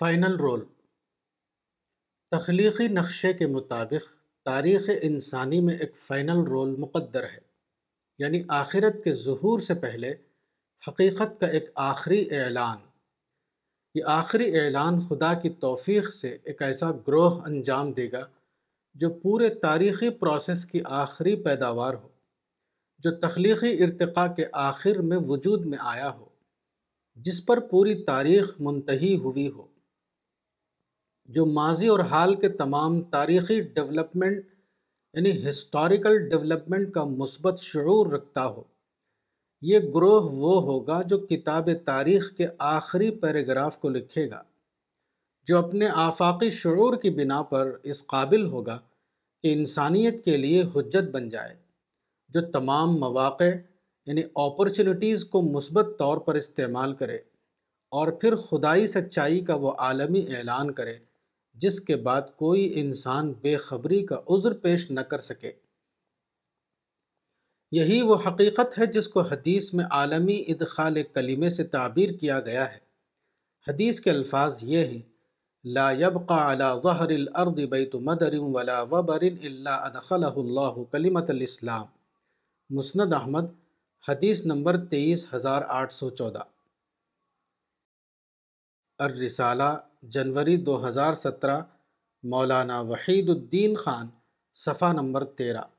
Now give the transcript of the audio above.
final role तख्लीकी नक्शे के मुताबिक तारीख़ इंसानी में एक फ़ाइनल रोल मुकद्दर है यानी आखिरत के ظहूर से पहले हकीकत का एक आखिरी ऐलान ये आखिरी ऐलान खुदा की तोफ़ी से एक ऐसा ग्रोह अंजाम देगा जो पूरे तारीख़ी प्रोसेस की आखिरी पैदावार हो जो तख्लीकी इरतक़ा के आखिर में वजूद में आया हो जिस पर पूरी तारीख मुंतही हुई हो जो माजी और हाल के तमाम तारीख़ी डेवलपमेंट यानी हिस्टोरिकल डेवलपमेंट का मुसबत शुरू रखता हो ये ग्रोह वो होगा जो किताब तारीख़ के आखिरी पैराग्राफ को लिखेगा जो अपने आफाकी शुरू की बिना पर इस काबिल होगा कि इंसानियत के लिए हजत बन जाए जो तमाम मौाक़ यानी अपॉर्चुनिटीज़ को मुसबत तौर पर इस्तेमाल करे और फिर खुदाई सच्चाई का वो आलमी ऐलान करे जिसके बाद कोई इंसान बेखबरी का उज़्र पेश न कर सके यही वो हकीकत है जिसको हदीस में आलमी इदखाल कलीमे से ताबीर किया गया है हदीस के अल्फाज ये हैं ला यबका अला वहर अर्द बैत मदर वला वबरिन अदखल्ला कलीमतलाम मुस्ंद अहमद हदीस नंबर तेईस हज़ार आठ सौ चौदह अर अर्रिसाला जनवरी 2017 मौलाना वहीदुद्दीन ख़ान सफ़ा नंबर तेरह